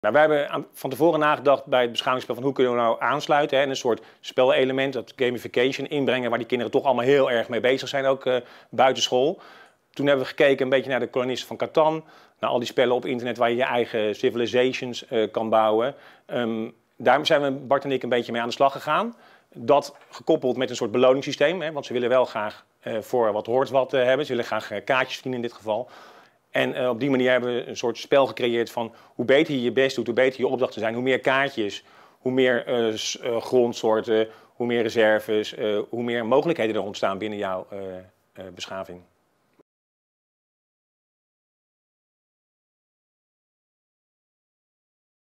Nou, wij hebben van tevoren nagedacht bij het beschavingsspel van hoe kunnen we nou aansluiten hè, en een soort spelelement, dat gamification inbrengen, waar die kinderen toch allemaal heel erg mee bezig zijn, ook uh, eh, buiten school. Toen hebben we gekeken een beetje naar de kolonisten van Catan, naar al die spellen op internet waar je je eigen civilizations eh, kan bouwen. Um, daar zijn we, Bart en ik, een beetje mee aan de slag gegaan. Dat gekoppeld met een soort beloningssysteem, hè, want ze willen wel graag eh, voor wat hoort wat hebben. Ze willen graag kaartjes verdienen in dit geval. En eh, op die manier hebben we een soort spel gecreëerd van hoe beter je je best doet, hoe beter je opdrachten zijn, hoe meer kaartjes, hoe meer eh, eh, grondsoorten, hoe meer reserves, hoe meer mogelijkheden er ontstaan binnen jouw beschaving.